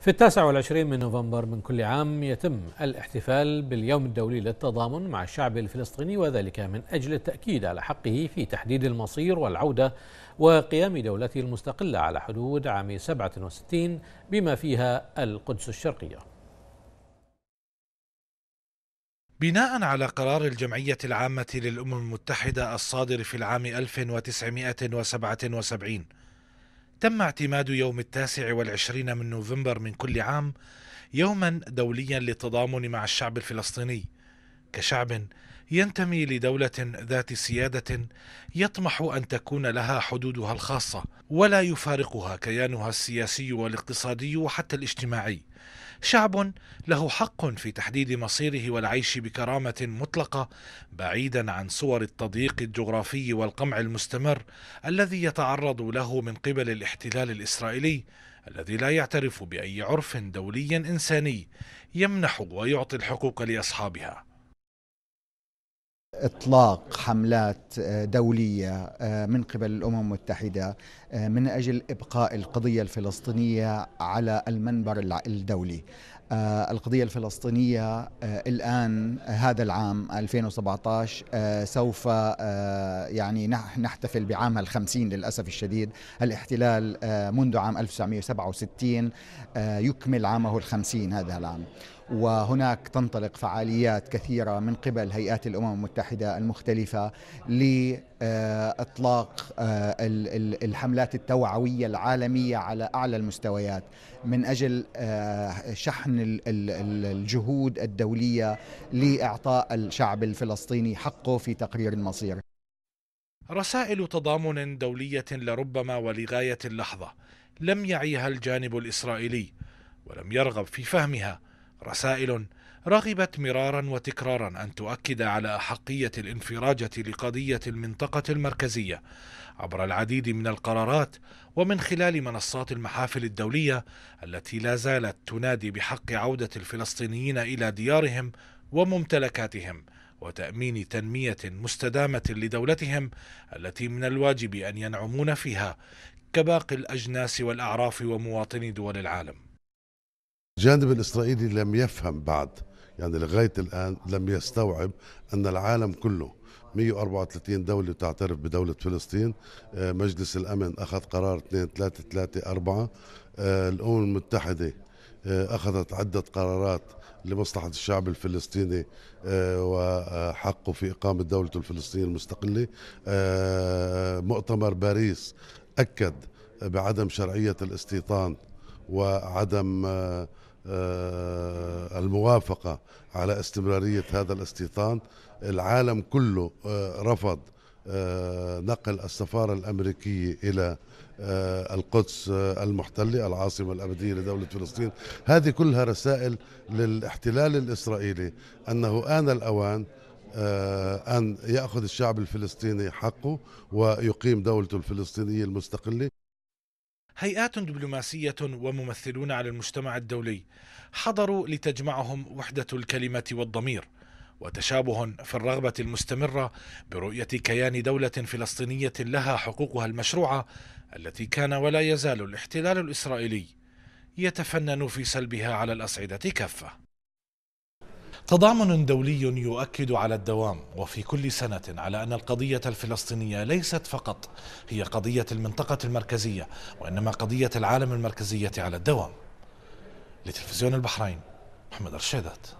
في التاسع والعشرين من نوفمبر من كل عام يتم الاحتفال باليوم الدولي للتضامن مع الشعب الفلسطيني وذلك من أجل التأكيد على حقه في تحديد المصير والعودة وقيام دولته المستقلة على حدود عام 67 بما فيها القدس الشرقية بناء على قرار الجمعية العامة للأمم المتحدة الصادر في العام 1977 تم اعتماد يوم التاسع والعشرين من نوفمبر من كل عام يوما دوليا للتضامن مع الشعب الفلسطيني كشعب ينتمي لدولة ذات سيادة يطمح أن تكون لها حدودها الخاصة ولا يفارقها كيانها السياسي والاقتصادي وحتى الاجتماعي شعب له حق في تحديد مصيره والعيش بكرامة مطلقة بعيدا عن صور التضييق الجغرافي والقمع المستمر الذي يتعرض له من قبل الاحتلال الإسرائيلي الذي لا يعترف بأي عرف دولي إنساني يمنح ويعطي الحقوق لأصحابها اطلاق حملات آه، دولية آه، من قبل الأمم المتحدة آه، من أجل إبقاء القضية الفلسطينية على المنبر الدولي القضية الفلسطينية الآن هذا العام 2017 سوف يعني نحتفل بعامها الخمسين للأسف الشديد الاحتلال منذ عام 1967 يكمل عامه الخمسين هذا العام وهناك تنطلق فعاليات كثيرة من قبل هيئات الأمم المتحدة المختلفة مختلفة لإطلاق آه، الحملات التوعوية العالمية على أعلى المستويات من أجل آه، شحن الجهود الدولية لإعطاء الشعب الفلسطيني حقه في تقرير المصير رسائل تضامن دولية لربما ولغاية اللحظة لم يعيها الجانب الإسرائيلي ولم يرغب في فهمها رسائل رغبت مرارا وتكرارا أن تؤكد على أحقية الانفراجة لقضية المنطقة المركزية عبر العديد من القرارات ومن خلال منصات المحافل الدولية التي لا زالت تنادي بحق عودة الفلسطينيين إلى ديارهم وممتلكاتهم وتامين تنميه مستدامه لدولتهم التي من الواجب ان ينعمون فيها كباقي الاجناس والاعراف ومواطني دول العالم. الجانب الاسرائيلي لم يفهم بعد يعني لغاية الآن لم يستوعب أن العالم كله 134 دولة تعترف بدولة فلسطين آه، مجلس الأمن أخذ قرار 2334 آه، الأمم المتحدة آه، أخذت عدة قرارات لمصلحة الشعب الفلسطيني وحقه في إقامة دولة الفلسطينية المستقلة مؤتمر باريس أكد بعدم شرعية الاستيطان وعدم آه، الموافقة على استمرارية هذا الاستيطان العالم كله آه، رفض آه، نقل السفارة الأمريكية إلى القدس المحتلة العاصمة الأبدية لدولة فلسطين هذه كلها رسائل للاحتلال الإسرائيلي أنه آن الأوان أن يأخذ الشعب الفلسطيني حقه ويقيم دولته الفلسطينية المستقلة هيئات دبلوماسية وممثلون على المجتمع الدولي حضروا لتجمعهم وحدة الكلمة والضمير وتشابه في الرغبة المستمرة برؤية كيان دولة فلسطينية لها حقوقها المشروعة التي كان ولا يزال الاحتلال الإسرائيلي يتفنن في سلبها على الأصعدة كافة تضامن دولي يؤكد على الدوام وفي كل سنة على أن القضية الفلسطينية ليست فقط هي قضية المنطقة المركزية وإنما قضية العالم المركزية على الدوام لتلفزيون البحرين محمد رشيدات